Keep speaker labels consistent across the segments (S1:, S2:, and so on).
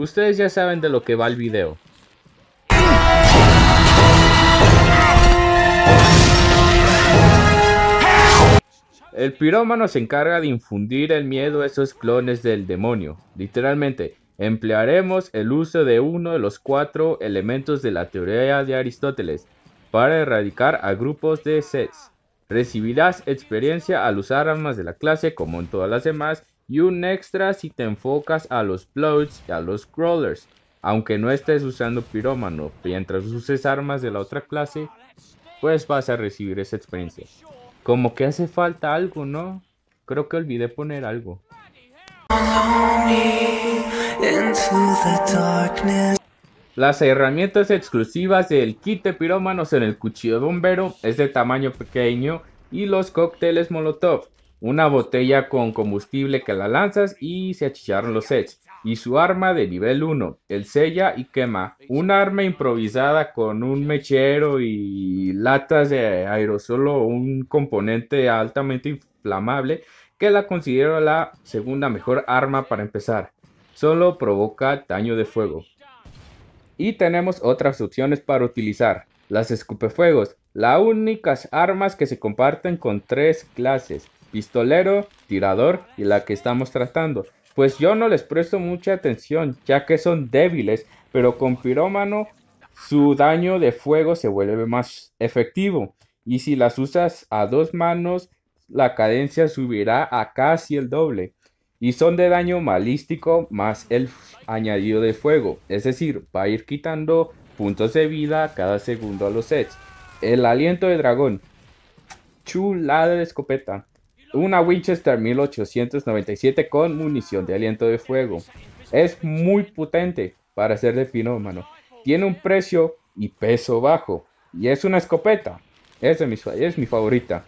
S1: Ustedes ya saben de lo que va el video. El pirómano se encarga de infundir el miedo a esos clones del demonio. Literalmente, emplearemos el uso de uno de los cuatro elementos de la teoría de Aristóteles para erradicar a grupos de sets. Recibirás experiencia al usar armas de la clase como en todas las demás y un extra si te enfocas a los plots y a los crawlers, aunque no estés usando pirómano, mientras uses armas de la otra clase, pues vas a recibir esa experiencia. Como que hace falta algo, ¿no? Creo que olvidé poner algo. Las herramientas exclusivas del kit de pirómanos en el cuchillo bombero es de tamaño pequeño y los cócteles molotov una botella con combustible que la lanzas y se achicharon los sets. Y su arma de nivel 1, el sella y quema. Un arma improvisada con un mechero y latas de aerosol o un componente altamente inflamable que la considero la segunda mejor arma para empezar. Solo provoca daño de fuego. Y tenemos otras opciones para utilizar. Las escupefuegos, las únicas armas que se comparten con tres clases pistolero, tirador y la que estamos tratando. Pues yo no les presto mucha atención, ya que son débiles, pero con pirómano su daño de fuego se vuelve más efectivo. Y si las usas a dos manos, la cadencia subirá a casi el doble. Y son de daño malístico más el añadido de fuego. Es decir, va a ir quitando puntos de vida cada segundo a los sets. El aliento de dragón. Chulada de escopeta una Winchester 1897 con munición de aliento de fuego. Es muy potente para ser de pinómano. Tiene un precio y peso bajo. Y es una escopeta. Es, mi, es mi favorita.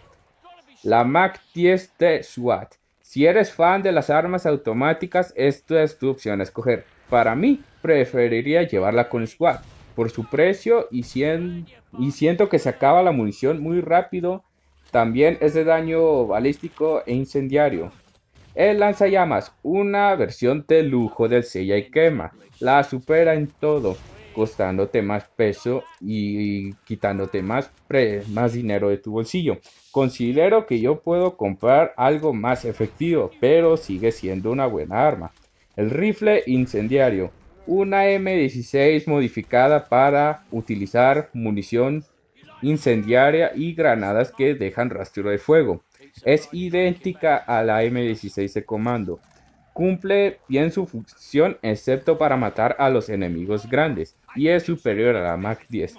S1: La Mac 10 de SWAT. Si eres fan de las armas automáticas, esta es tu opción a escoger. Para mí, preferiría llevarla con SWAT por su precio y, y siento que se acaba la munición muy rápido también es de daño balístico e incendiario. El lanzallamas, una versión de lujo del sella y quema, la supera en todo, costándote más peso y quitándote más, más dinero de tu bolsillo. Considero que yo puedo comprar algo más efectivo, pero sigue siendo una buena arma. El rifle incendiario, una M16 modificada para utilizar munición incendiaria y granadas que dejan rastro de fuego. Es idéntica a la M16 de comando. Cumple bien su función excepto para matar a los enemigos grandes y es superior a la Mac 10.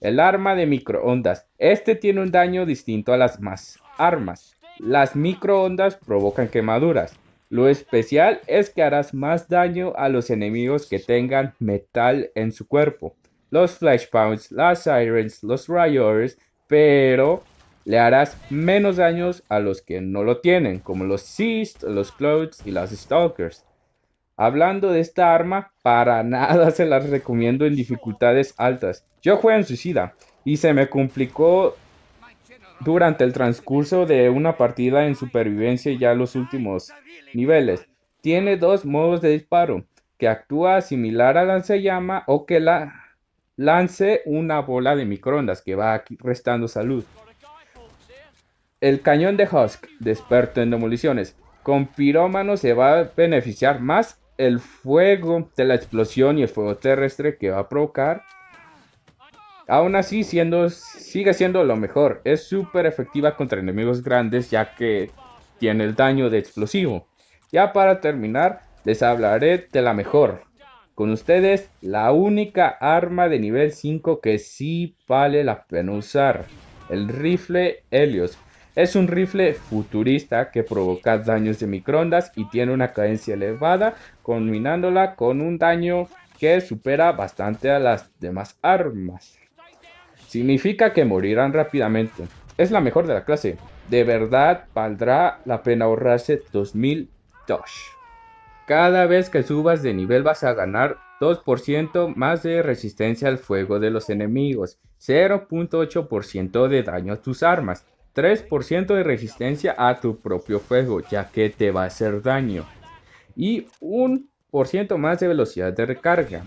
S1: El arma de microondas. Este tiene un daño distinto a las más armas. Las microondas provocan quemaduras. Lo especial es que harás más daño a los enemigos que tengan metal en su cuerpo los flashpounds, las sirens, los rayores, pero le harás menos daños a los que no lo tienen, como los cysts, los Clouds y las Stalkers. Hablando de esta arma, para nada se las recomiendo en dificultades altas. Yo juego en Suicida y se me complicó durante el transcurso de una partida en supervivencia ya los últimos niveles. Tiene dos modos de disparo, que actúa similar a llama o que la lance una bola de microondas que va aquí restando salud. El cañón de Husk, desperto en demoliciones. Con pirómano se va a beneficiar más el fuego de la explosión y el fuego terrestre que va a provocar. Aún así, sigue siendo lo mejor. Es súper efectiva contra enemigos grandes ya que tiene el daño de explosivo. Ya para terminar, les hablaré de la mejor, con ustedes la única arma de nivel 5 que sí vale la pena usar, el rifle Helios. Es un rifle futurista que provoca daños de microondas y tiene una cadencia elevada, combinándola con un daño que supera bastante a las demás armas. Significa que morirán rápidamente. Es la mejor de la clase. De verdad valdrá la pena ahorrarse 2000 Tosh cada vez que subas de nivel vas a ganar 2% más de resistencia al fuego de los enemigos, 0.8% de daño a tus armas, 3% de resistencia a tu propio fuego, ya que te va a hacer daño, y 1% más de velocidad de recarga.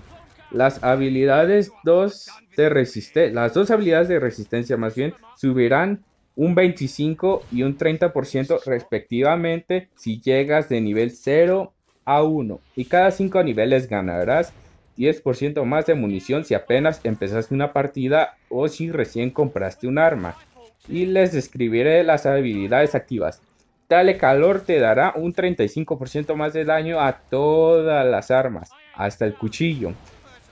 S1: Las habilidades de las dos habilidades de resistencia más bien subirán un 25 y un 30% respectivamente si llegas de nivel 0 a 1 y cada 5 niveles ganarás 10% más de munición si apenas empezaste una partida o si recién compraste un arma. Y les describiré las habilidades activas. Dale calor te dará un 35% más de daño a todas las armas, hasta el cuchillo.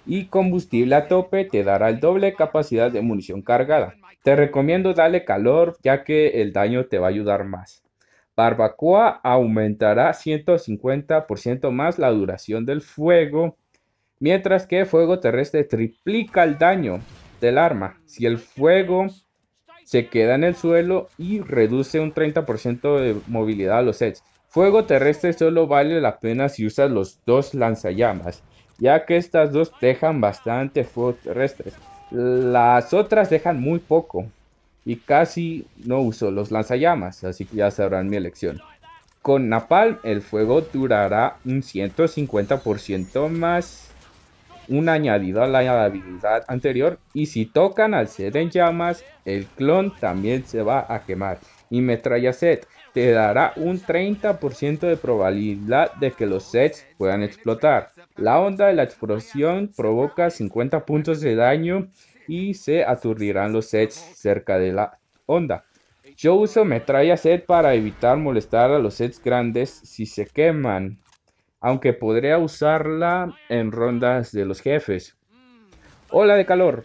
S1: Y combustible a tope te dará el doble capacidad de munición cargada. Te recomiendo dale calor ya que el daño te va a ayudar más barbacoa aumentará 150% más la duración del fuego, mientras que fuego terrestre triplica el daño del arma. Si el fuego se queda en el suelo y reduce un 30% de movilidad a los sets. Fuego terrestre solo vale la pena si usas los dos lanzallamas, ya que estas dos dejan bastante fuego terrestre. Las otras dejan muy poco y casi no uso los lanzallamas, así que ya sabrán mi elección. Con Napalm el fuego durará un 150% más un añadido a la habilidad anterior y si tocan al set en llamas el clon también se va a quemar y metralla set te dará un 30% de probabilidad de que los sets puedan explotar la onda de la explosión provoca 50 puntos de daño y se aturdirán los sets cerca de la onda. Yo uso metralla set para evitar molestar a los sets grandes si se queman, aunque podría usarla en rondas de los jefes. Ola de calor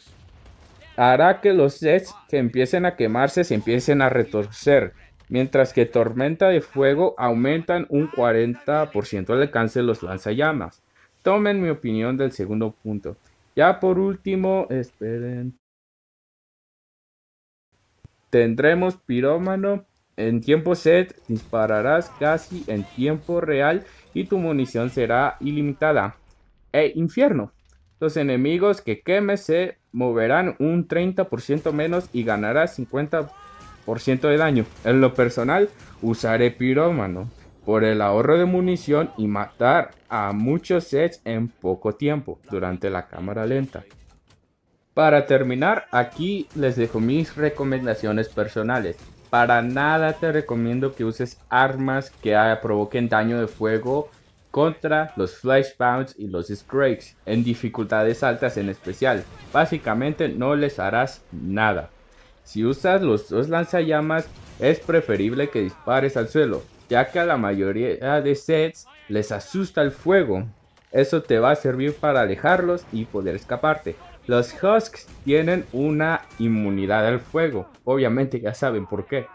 S1: hará que los sets que empiecen a quemarse se empiecen a retorcer, mientras que tormenta de fuego aumentan un 40% el alcance de los lanzallamas. Tomen mi opinión del segundo punto. Ya por último, esperen. Tendremos pirómano. En tiempo set dispararás casi en tiempo real y tu munición será ilimitada. E infierno. Los enemigos que quemes se moverán un 30% menos y ganarás 50% de daño. En lo personal, usaré pirómano por el ahorro de munición y matar a muchos sets en poco tiempo durante la cámara lenta. Para terminar, aquí les dejo mis recomendaciones personales. Para nada te recomiendo que uses armas que ah, provoquen daño de fuego contra los flash y los scrapes en dificultades altas en especial. Básicamente no les harás nada. Si usas los dos lanzallamas es preferible que dispares al suelo, ya que a la mayoría de sets les asusta el fuego. Eso te va a servir para alejarlos y poder escaparte. Los Husks tienen una inmunidad al fuego, obviamente ya saben por qué.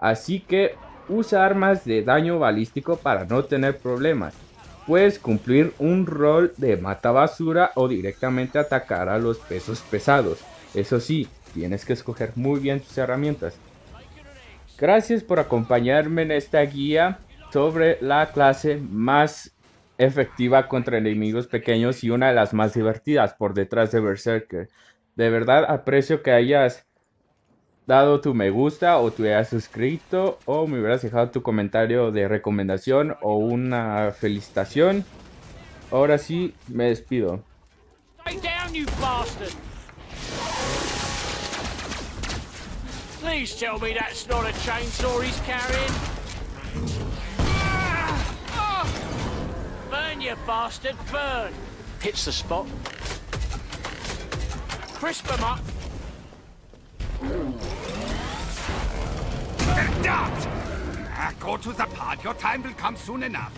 S1: Así que usa armas de daño balístico para no tener problemas. Puedes cumplir un rol de mata basura o directamente atacar a los pesos pesados. Eso sí, tienes que escoger muy bien tus herramientas. Gracias por acompañarme en esta guía sobre la clase más efectiva contra enemigos pequeños y una de las más divertidas por detrás de Berserker. De verdad aprecio que hayas dado tu me gusta o te hayas suscrito o me hubieras dejado tu comentario de recomendación o una felicitación. Ahora sí, me despido. Please tell me that's not a chainsaw he's carrying. Ah! Ah! Burn, you bastard, burn. Hits the spot. Crisp him up. go to the pod. Your time will come soon enough.